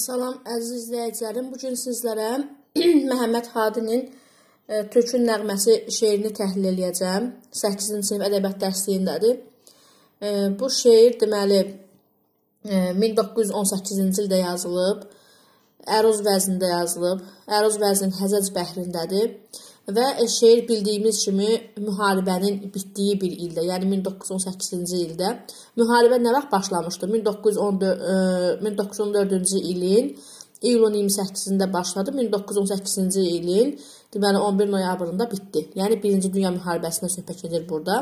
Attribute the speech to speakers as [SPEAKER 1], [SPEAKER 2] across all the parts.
[SPEAKER 1] Salam əziz izləyicilərim. Bu gün sizlərə Məhəmməd Hadinin e, Tökün nəğməsi şeirini təhlil eləyəcəm. 8-ci sinif ədəbiyyat dərsliyindədir. E, bu şeir deməli 1918-ci e, ildə yazılıb. Əruz vəznində yazılıb. Əruz vəzninin Həzəc bəhrindədir. Və e, şeir bildiyimiz kimi müharibənin bitdiyi bir ildə, yəni 1918-ci ildə müharibə nə vaxt başlamışdı? 1914 1914-cü e, ilin iyulun 28-də başladı, 1918-ci ilin deməli 11 noyabrında bitdi. Yəni 1-ci dünya müharibəsində söhbət gedir burada.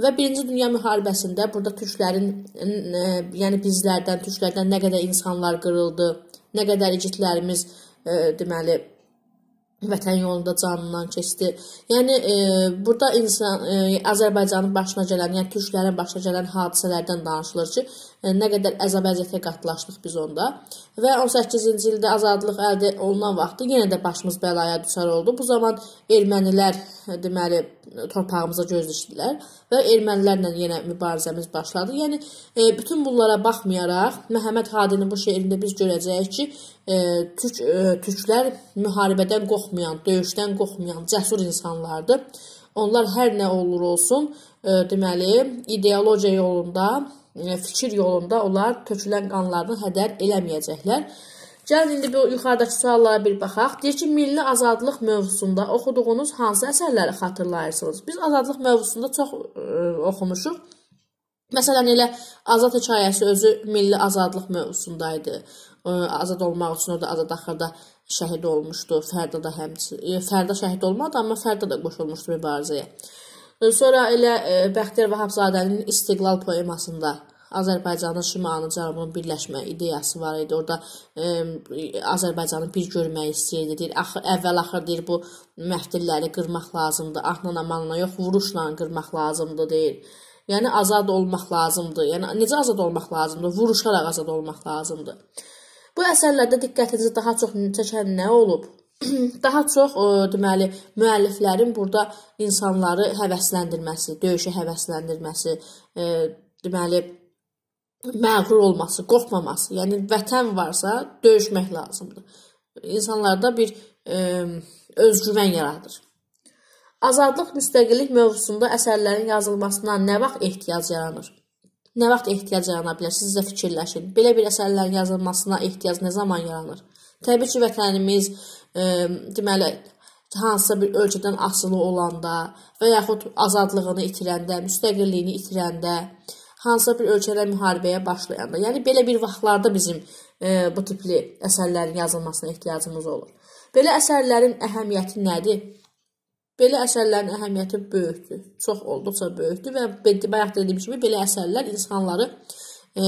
[SPEAKER 1] Və 1-ci dünya müharibəsində burada türklərin e, yəni bizlərdən, türklərdən nə qədər insanlar qırıldı, nə qədər igidlərimiz deməli vətən yolunda canından keçdi. Yəni e, burada insan e, Azərbaycanın başına gələn, yəni türklərin başına gələn hadisələrdən danışılır ki, e, nə qədər əzab əziyyətə qatlaşdıq biz onda. Və 18-ci ildə azadlıq əldə olunan vaxtı yenə də başımız bəlaya düşər oldu. Bu zaman ermənilər deməli e, torpağımıza göz dikdilər və ermənilərlə yenə mübarizəmiz başladı. Yəni e, bütün bunlara baxmayaraq Məhəmməd Hadinin bu şeirində biz görəcəyik ki, e, türk e, türklər müharibədən qorxmayan, döyüşdən qorxmayan cəsur insanlardır. Onlar hər nə olur olsun, e, deməli ideologiya yolunda, e, fikir yolunda onlar tökülən qanlarını hədər eləməyəcəklər. Gəlin indi bu yuxarıdakı suallara bir baxaq. Deyir ki, milli azadlıq mövzusunda oxuduğunuz hansı əsərləri xatırlayırsınız? Biz azadlıq mövzusunda çox ə, e, oxumuşuq. Məsələn, elə Azad hekayəsi özü milli azadlıq mövzusunda idi. Ə, e, azad olmaq üçün o da azad axırda şəhid olmuşdu. Fərda da həmçinin e, Fərda şəhid olmadı, amma Fərda da qoşulmuşdu mübarizəyə. Sonra elə Bəxtiyar Vahabzadənin İstiqlal poemasında Azərbaycanın şimalını, cənubunu birləşmə ideyası var idi. Orda ə, Azərbaycanı bir görmək istəyirdi. Deyir, axı əvvəl-axır deyir bu məftilləri qırmaq lazımdır. Ahla amanla yox, vuruşla qırmaq lazımdır deyir. Yəni azad olmaq lazımdır. Yəni necə azad olmaq lazımdır? Vuruşaraq azad olmaq lazımdır. Bu əsərlərdə diqqətinizi daha çox çəkən nə olub? daha çox o, e, deməli müəlliflərin burada insanları həvəsləndirməsi, döyüşə həvəsləndirməsi, e, deməli məğrur olması, qorxmaması. Yəni vətən varsa, döyüşmək lazımdır. İnsanlarda bir e, özgüvən yaradır. Azadlıq, müstəqillik mövzusunda əsərlərin yazılmasına nə vaxt ehtiyac yaranır? Nə vaxt ehtiyac yarana bilər? Siz də fikirləşin. Belə bir əsərlərin yazılmasına ehtiyac nə zaman yaranır? Təbii ki, vətənimiz e, deməli hansısa bir ölkədən asılı olanda və yaxud azadlığını itirəndə, müstəqilliyini itirəndə, e, hansısa bir ölkədə müharibəyə başlayanda. Yəni belə bir vaxtlarda bizim e, bu tipli əsərlərin yazılmasına ehtiyacımız olur. Belə əsərlərin əhəmiyyəti nədir? Belə əsərlərin əhəmiyyəti böyükdür. Çox olduqca böyükdür və bayaq dediyim kimi belə əsərlər insanları e,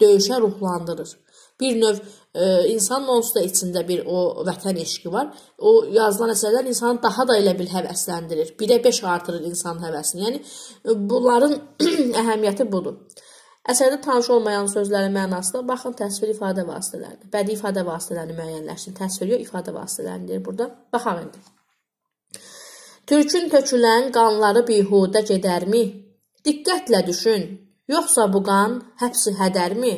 [SPEAKER 1] döyüşə ruhlandırır. Bir növ E, insanın onsuz da içində bir o vətən eşqi var. O yazılan əsərlər insanı daha da elə bil həvəsləndirir. 1-ə 5 artırır insan həvəsini. Yəni e, bunların əhəmiyyəti budur. Əsərdə tanış olmayan sözlərin mənasına baxın, təsvir ifadə vasitələrinə. Bədii ifadə vasitələrini müəyyənləşdirin. Təsvir yox, ifadə vasitələrini deyir burada. Baxaq indi. Türkün tökülən qanları bihudə gedərmi? Diqqətlə düşün. Yoxsa bu qan həbsi hədərmi?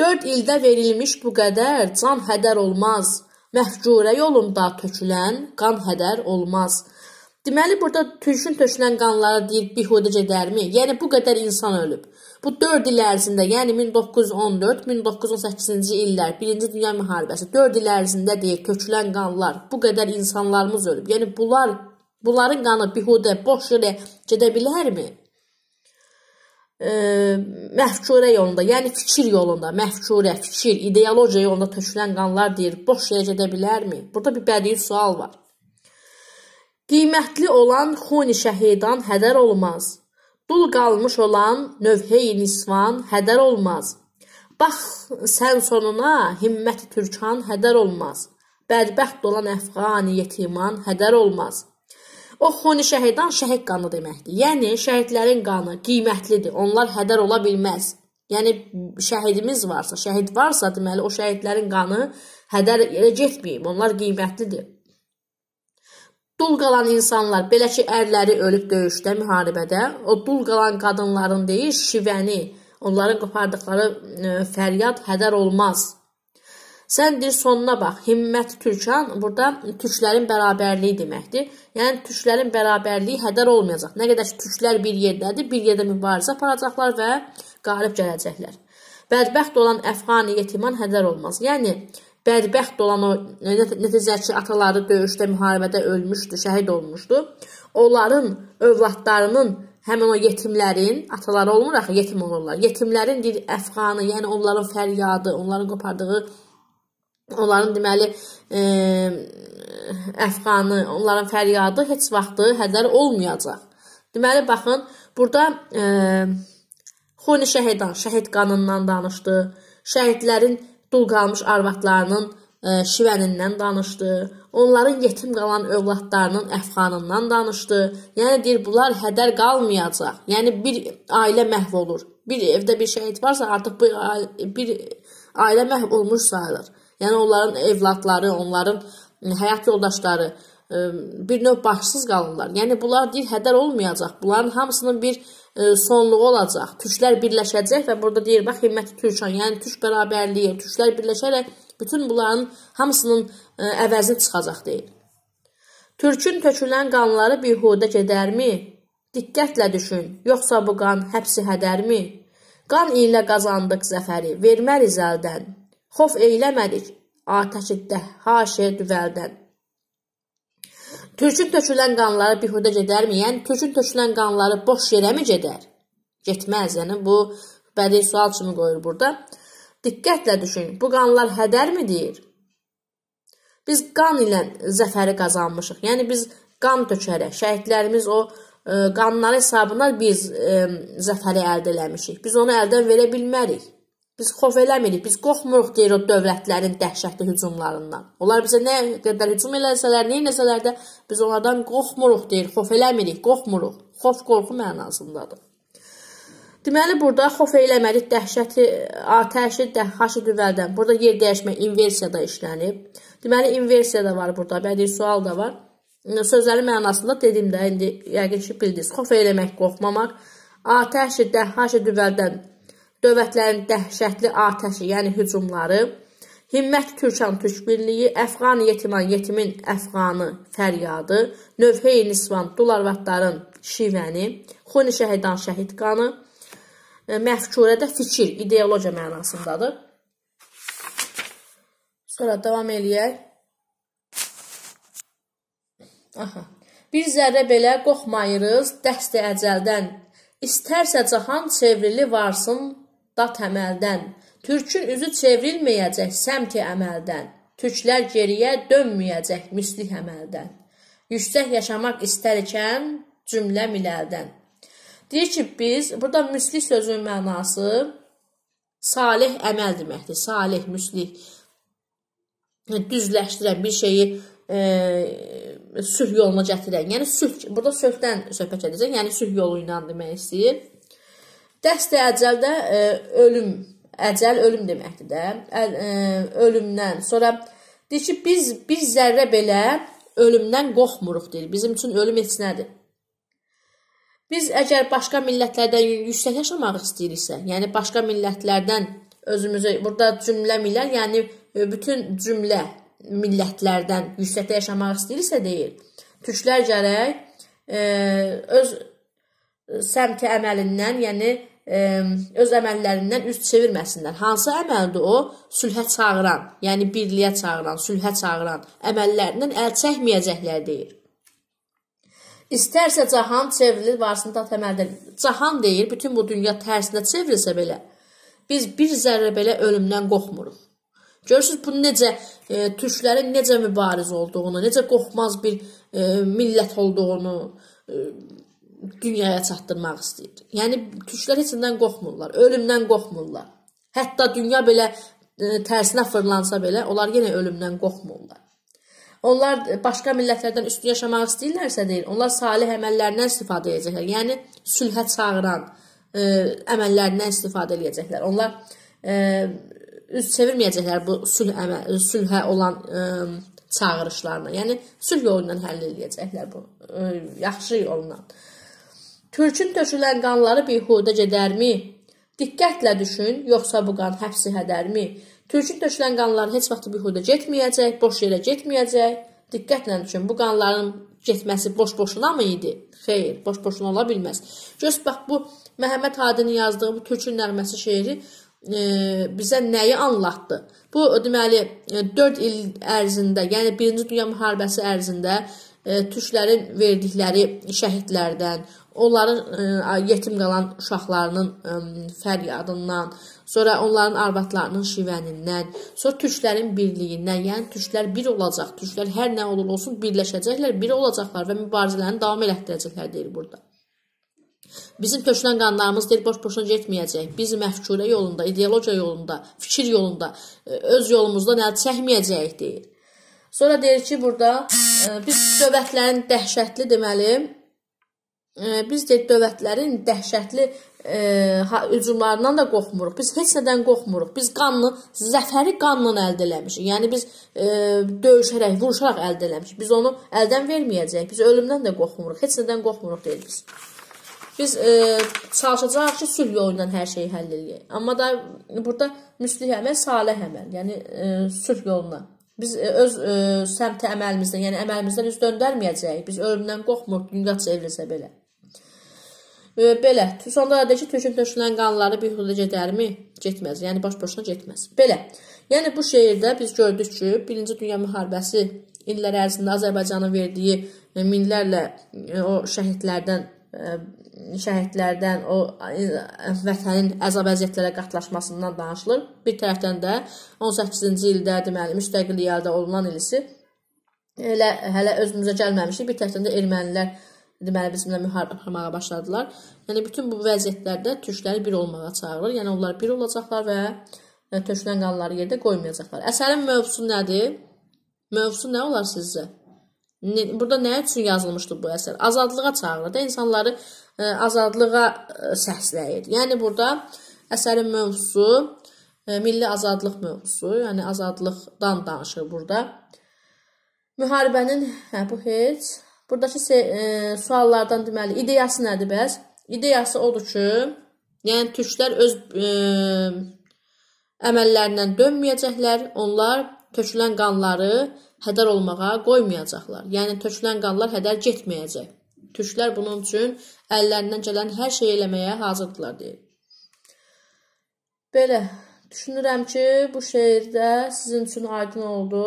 [SPEAKER 1] Dörd ildə verilmiş bu qədər can hədər olmaz. Məhcurə yolunda tökülən qan hədər olmaz. Deməli burada türkün tökülən qanları deyir bihudə gedərmi? Yəni bu qədər insan ölüb. Bu 4 il ərzində, yəni 1914-1918-ci illər, 1-ci dünya müharibəsi 4 il ərzində deyir tökülən qanlar, bu qədər insanlarımız ölüb. Yəni bunlar bunların qanı bihudə boş yerə gedə bilərmi? e, məfkurə yolunda, yəni fikir yolunda, məfkurə, fikir, ideologiya yolunda tökülən qanlar deyir, boş yerə gedə bilərmi? Burada bir bədii sual var. Qiymətli olan xuni şəhidan hədər olmaz. Dul qalmış olan növhəyi nisvan hədər olmaz. Bax sən sonuna himməti türkan hədər olmaz. Bədbəxt olan əfqani yetiman hədər olmaz.'' O xoni şəhidan şəhid qanı deməkdir. Yəni şəhidlərin qanı qiymətlidir. Onlar hədər ola bilməz. Yəni şəhidimiz varsa, şəhid varsa, deməli o şəhidlərin qanı hədər yerə getməyib. Onlar qiymətlidir. Dul qalan insanlar, belə ki, ərləri ölüb döyüşdə, müharibədə, o dul qalan qadınların deyir, şivəni, onların qopardıqları e, fəryad hədər olmaz. Sən deyir sonuna bax. Himmət Türkan burada türklərin bərabərliyi deməkdir. Yəni türklərin bərabərliyi hədər olmayacaq. Nə qədər ki türklər bir yerdədir, bir yerdə mübarizə aparacaqlar və qalib gələcəklər. Bədbəxt olan əfqani yetiman hədər olmaz. Yəni bədbəxt olan o e, nəticə ki, ataları döyüşdə, müharibədə ölmüşdü, şəhid olmuşdu. Onların övladlarının həmin o yetimlərin ataları olmur axı, yetim olurlar. Yetimlərin dil əfqanı, yəni onların fəryadı, onların qopardığı onların deməli ə, e, əfqanı, onların fəryadı heç vaxtı hədər olmayacaq. Deməli baxın, burada ə, e, Xoni şəhidan, şəhid qanından danışdı. Şəhidlərin dul qalmış arvadlarının ə, e, şivənindən danışdı. Onların yetim qalan övladlarının əfqanından danışdı. Yəni deyir bunlar hədər qalmayacaq. Yəni bir ailə məhv olur. Bir evdə bir şəhid varsa artıq bu bir ailə məhv olmuş sayılır. Yəni onların evladları, onların həyat yoldaşları bir növ başsız qalırlar. Yəni bunlar deyir hədər olmayacaq. Bunların hamısının bir sonluğu olacaq. Türklər birləşəcək və burada deyir bax himməti Türkan, yəni türk bərabərliyi, türklər birləşərək bütün bunların hamısının əvəzini çıxacaq deyir. Türkün tökülən qanları bihudə gedərmi? Diqqətlə düşün. Yoxsa bu qan həbsi hədərmi? Qan ilə qazandıq zəfəri, verməriz əldən. Xof eyləmədik atəşi dəhhaşə düvəldən. Türkün tökülən qanları bihudə gedərməyən, türkün tökülən qanları boş yerəmi gedər? Getməz, yəni bu bədii sual kimi qoyur burada. Diqqətlə düşün, bu qanlar hədərmi deyir? Biz qan ilə zəfəri qazanmışıq. Yəni biz qan tökərək, şəhidlərimiz o ə, e, qanları hesabına biz ə, e, zəfəri əldə eləmişik. Biz onu əldən verə bilmərik. Biz xof eləmirik, biz qorxmuruq deyir o dövlətlərin dəhşətli hücumlarından. Onlar bizə nə qədər hücum eləsələr, nə eləsələr də biz onlardan qorxmuruq deyir, xof eləmirik, qorxmuruq. Xof qorxu mənasındadır. Deməli burada xof eləmədik dəhşəti atəşi dəhşəti düvəldən. Burada yer dəyişmə inversiyada işlənib. Deməli inversiya da var burada. Bədii sual da var. Sözlərin mənasında dedim də indi yəqin ki bildiniz. Xof eləmək, qorxmamaq. Atəşi dəhşəti düvəldən dövlətlərin dəhşətli atəşi, yəni hücumları, Himmət Türkan Türk Birliyi, Əfqan Yetiman Yetimin Əfqanı Fəryadı, Növhey Nisvan Dularvatların Şivəni, Xuni Şəhidan Şəhid qanı, e, Məfkurədə fikir, ideologiya mənasındadır. Sonra davam eləyək. Aha. Bir zərrə belə qoxmayırız, dəstə əcəldən. İstərsə cahan çevrili varsın dat əməldən, türkün üzü çevrilməyəcək səmti əməldən, türklər geriyə dönməyəcək misli əməldən. Yüksək yaşamaq istərkən cümlə miləldən. Deyir ki, biz burada müsli sözünün mənası salih əməl deməkdir. Salih, müsli e, düzləşdirən bir şeyi e, sülh yoluna gətirən. Yəni sülh burada sülhdən söhbət edəcək. Yəni sülh yolu ilə demək istəyir. Dəsti əcəldə ə, e, ölüm, əcəl ölüm deməkdir də. Ə, ə, e, ölümdən sonra deyir ki, biz bir zərrə belə ölümdən qorxmuruq deyir. Bizim üçün ölüm heç nədir. Biz əgər başqa millətlərdən yüksək yaşamaq istəyiriksə, yəni başqa millətlərdən özümüzü burada cümlə millət, yəni e, bütün cümlə millətlərdən yüksəkdə yaşamaq istəyirsə deyir. Türklər gərək ə, öz səmti əməlindən, yəni ə, öz əməllərindən üz çevirməsinlər. Hansı əməldir o? Sülhə çağıran, yəni birliyə çağıran, sülhə çağıran əməllərindən əl çəkməyəcəklər deyir. İstərsə cahan çevrilir, varsını da təməldə. Cahan deyir, bütün bu dünya tərsinə çevrilsə belə, biz bir zərrə belə ölümdən qorxmuruq. Görürsüz bu necə e, türklərin necə mübariz olduğunu, necə qorxmaz bir e, millət olduğunu, e, dünyaya çatdırmaq istəyir. Yəni türklər heç nədən qorxmurlar, ölümdən qorxmurlar. Hətta dünya belə e, tərsinə fırlansa belə, onlar yenə ölümdən qorxmurlar. Onlar e, başqa millətlərdən üstün yaşamaq istəyirlərsə deyil, onlar salih əməllərindən istifadə edəcəklər. Yəni sülhə çağıran ə, e, əməllərindən istifadə edəcəklər. Onlar ə, üz çevirməyəcəklər bu sülh əməl, sülhə olan ə, çağırışlarına. Yəni sülh yolu ilə həll edəcəklər bu ə, yaxşı yolla. Türkün tökülən qanları bihudə gedərmi? Diqqətlə düşün, yoxsa bu qan həbsi hədərmi? Türkün tökülən qanlar heç vaxt bihudə getməyəcək, boş yerə getməyəcək. Diqqətlə düşün, bu qanların getməsi boş-boşuna mı idi? Xeyr, boş-boşuna ola bilməz. Göz bax bu Məhəmməd Hadinin yazdığı bu Türkün nəğməsi şeiri e, bizə nəyi anlattı? Bu deməli 4 e, il ərzində, yəni 1-ci Dünya müharibəsi ərzində e, türklərin verdikləri şəhidlərdən, onların e, yetim qalan uşaqlarının e, fəryadından, sonra onların arvadlarının şivənindən, sonra türklərin birliyindən, yəni türklər bir olacaq, türklər hər nə olur olsun birləşəcəklər, bir olacaqlar və mübarizələrini davam elətdirəcəklər deyir burada. Bizim tökülən qanlarımız deyil, boş-boşuna getməyəcək. Biz məfkurə yolunda, ideologiya yolunda, fikir yolunda, e, öz yolumuzdan əl çəkməyəcəyik deyir. Sonra deyir ki, burada biz dövlətlərin dəhşətli deməli, biz də dövlətlərin dəhşətli e, hücumlarından da qorxmuruq. Biz heç nədən qorxmuruq. Biz qanlı zəfəri qanla əldə eləmişik. Yəni biz ə, e, döyüşərək, vuruşaraq əldə eləmişik. Biz onu əldən verməyəcəyik. Biz ölümdən də qorxmuruq. Heç nədən qorxmuruq deyil biz. Biz ə, e, çalışacağıq ki, sülh yolu ilə hər şeyi həll eləyək. Amma da burada müslih əməl, salih əməl, yəni ə, sülh yoluna Biz öz ə, səmt əməlimizdən, yəni əməlimizdən üz döndərməyəcəyik. Biz ölümdən qorxmuruq, dünya çevrilsə belə. Belə, sonradakı tökün tökülən qanları bir hüquda gedərmi? Getməz, yəni baş-boşuna getməz. Belə, yəni bu şeirdə biz gördük ki, Birinci Dünya Müharibəsi illər ərzində Azərbaycanın verdiyi e, minlərlə e, o şəhidlərdən e, şəhidlərdən, o vətənin əzab əziyyətlərə qatlaşmasından danışılır. Bir tərəfdən də 18-ci ildə deməli müstəqillik əldə olunan ilisi elə hələ özümüzə gəlməmişdi. Bir tərəfdən də ermənilər deməli bizimlə müharibə aparmağa başladılar. Yəni bütün bu vəziyyətlərdə türkləri bir olmağa çağırır. Yəni onlar bir olacaqlar və e, tökülən qanları yerdə qoymayacaqlar. Əsərin mövzusu nədir? Mövzusu nə olar sizcə? Burada nə üçün yazılmışdı bu əsər? Azadlığa çağırır da insanları ə, e, azadlığa ə, e, səsləyir. Yəni burada əsərin mövzusu ə, milli azadlıq mövzusu, yəni azadlıqdan danışır burada. Müharibənin hə bu heç Buradakı e, suallardan deməli ideyası nədir bəs? İdeyası odur ki, yəni türklər öz e, əməllərindən dönməyəcəklər. Onlar tökülən qanları hədər olmağa qoymayacaqlar. Yəni tökülən qanlar hədər getməyəcək. Türklər bunun üçün əllərindən gələn hər şey eləməyə hazırdılar deyir. Belə düşünürəm ki, bu şeirdə sizin üçün aydın oldu.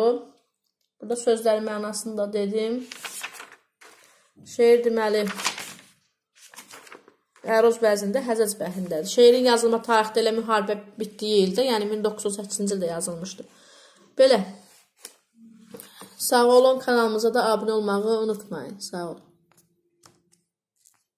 [SPEAKER 1] Burada sözlərin mənasını da dedim. Şeir deməli Əruz bəzində Həzəc bəhrindədir. Şeirin yazılma tarixdə elə müharibə bitdiyi ildə, yəni 1908-ci ildə yazılmışdı. Belə. Sağ olun, kanalımıza da abunə olmağı unutmayın. Sağ olun.